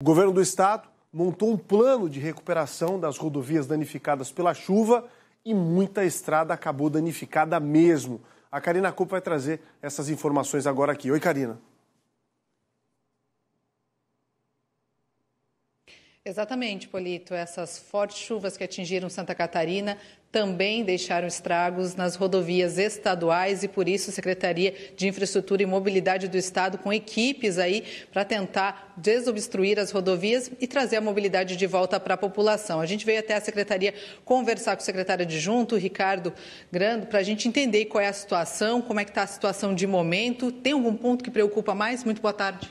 O governo do estado montou um plano de recuperação das rodovias danificadas pela chuva e muita estrada acabou danificada mesmo. A Karina Cup vai trazer essas informações agora aqui. Oi, Karina. Exatamente, Polito. Essas fortes chuvas que atingiram Santa Catarina também deixaram estragos nas rodovias estaduais e por isso a Secretaria de Infraestrutura e Mobilidade do Estado com equipes aí para tentar desobstruir as rodovias e trazer a mobilidade de volta para a população. A gente veio até a secretaria conversar com o secretário adjunto, Ricardo Grando, para a gente entender qual é a situação, como é que está a situação de momento. Tem algum ponto que preocupa mais? Muito boa tarde.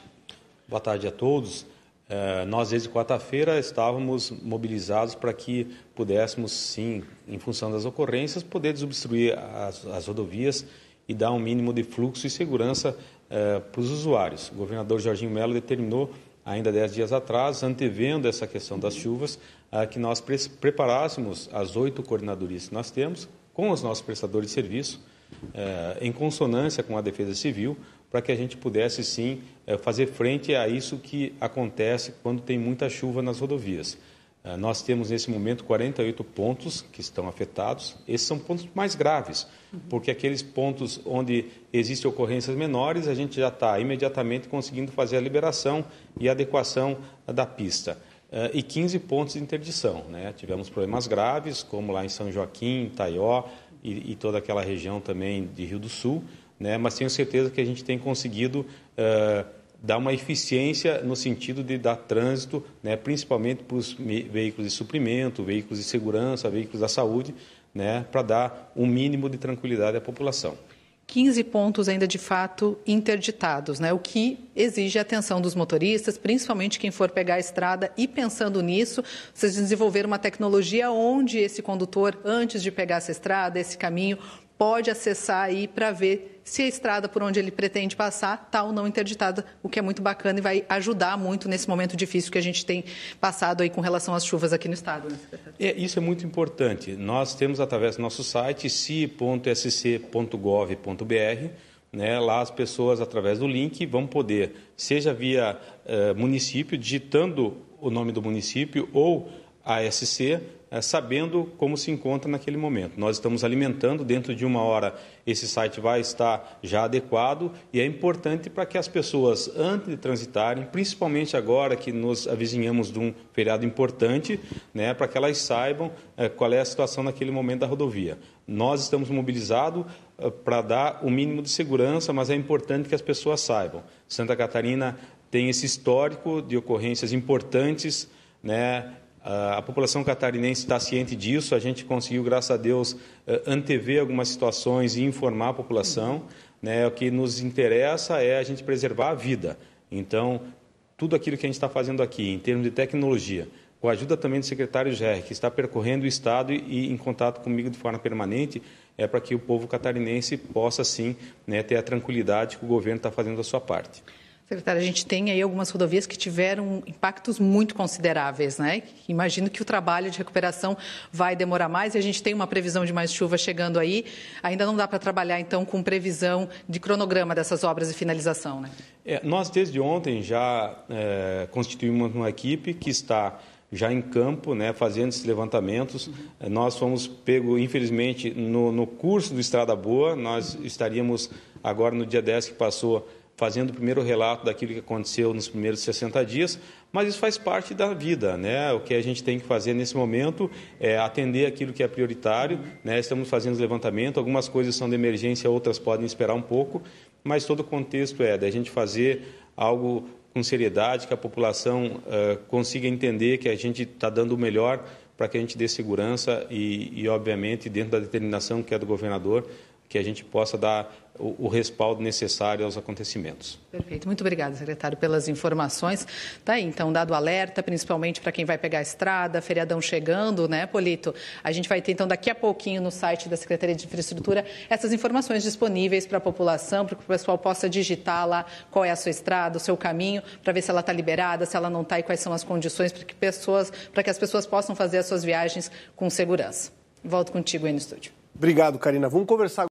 Boa tarde a todos. Eh, nós, desde quarta-feira, estávamos mobilizados para que pudéssemos, sim, em função das ocorrências, poder desobstruir as, as rodovias e dar um mínimo de fluxo e segurança eh, para os usuários. O governador Jorginho Melo determinou, ainda dez dias atrás, antevendo essa questão das chuvas, eh, que nós pre preparássemos as oito coordenadorias que nós temos, com os nossos prestadores de serviço, eh, em consonância com a Defesa Civil, para que a gente pudesse sim eh, fazer frente a isso que acontece quando tem muita chuva nas rodovias. Eh, nós temos nesse momento 48 pontos que estão afetados. Esses são pontos mais graves, porque aqueles pontos onde existem ocorrências menores, a gente já está imediatamente conseguindo fazer a liberação e adequação da pista. Eh, e 15 pontos de interdição. Né? Tivemos problemas graves, como lá em São Joaquim, Taió e, e toda aquela região também de Rio do Sul, né? mas tenho certeza que a gente tem conseguido uh, dar uma eficiência no sentido de dar trânsito, né? principalmente para os veículos de suprimento, veículos de segurança, veículos da saúde, né? para dar um mínimo de tranquilidade à população. 15 pontos ainda de fato interditados, né? o que exige a atenção dos motoristas, principalmente quem for pegar a estrada. E pensando nisso, vocês desenvolveram uma tecnologia onde esse condutor, antes de pegar essa estrada, esse caminho, pode acessar aí para ver se a estrada por onde ele pretende passar está ou não interditada, o que é muito bacana e vai ajudar muito nesse momento difícil que a gente tem passado aí com relação às chuvas aqui no estado. Né, é, isso é muito importante. Nós temos através do nosso site si.sc.gov.br né, lá as pessoas, através do link, vão poder, seja via eh, município, digitando o nome do município ou a SC, é, sabendo como se encontra naquele momento. Nós estamos alimentando, dentro de uma hora esse site vai estar já adequado e é importante para que as pessoas, antes de transitarem, principalmente agora que nos avizinhamos de um feriado importante, né, para que elas saibam é, qual é a situação naquele momento da rodovia. Nós estamos mobilizados é, para dar o mínimo de segurança, mas é importante que as pessoas saibam. Santa Catarina tem esse histórico de ocorrências importantes né, ah, a população catarinense está ciente disso, a gente conseguiu, graças a Deus, eh, antever algumas situações e informar a população. Né? O que nos interessa é a gente preservar a vida. Então, tudo aquilo que a gente está fazendo aqui, em termos de tecnologia, com a ajuda também do secretário Gerri, que está percorrendo o Estado e em contato comigo de forma permanente, é para que o povo catarinense possa, sim, né, ter a tranquilidade que o governo está fazendo a sua parte. Secretário, a gente tem aí algumas rodovias que tiveram impactos muito consideráveis, né? Imagino que o trabalho de recuperação vai demorar mais e a gente tem uma previsão de mais chuva chegando aí. Ainda não dá para trabalhar, então, com previsão de cronograma dessas obras e finalização, né? É, nós, desde ontem, já é, constituímos uma equipe que está já em campo, né, fazendo esses levantamentos. Uhum. Nós fomos pego, infelizmente, no, no curso do Estrada Boa. Nós estaríamos agora no dia 10 que passou fazendo o primeiro relato daquilo que aconteceu nos primeiros 60 dias, mas isso faz parte da vida, né? O que a gente tem que fazer nesse momento é atender aquilo que é prioritário, né? Estamos fazendo levantamento, algumas coisas são de emergência, outras podem esperar um pouco, mas todo o contexto é da gente fazer algo com seriedade, que a população uh, consiga entender que a gente está dando o melhor para que a gente dê segurança e, e, obviamente, dentro da determinação que é do governador, que a gente possa dar o, respaldo necessário aos acontecimentos. Perfeito. Muito obrigada, secretário, pelas informações. Tá aí, então, dado alerta, principalmente para quem vai pegar a estrada, feriadão chegando, né, Polito? A gente vai ter, então, daqui a pouquinho no site da Secretaria de Infraestrutura essas informações disponíveis para a população, para que o pessoal possa digitar lá qual é a sua estrada, o seu caminho, para ver se ela está liberada, se ela não está e quais são as condições para que pessoas, para que as pessoas possam fazer as suas viagens com segurança. Volto contigo aí no estúdio. Obrigado, Karina. Vamos conversar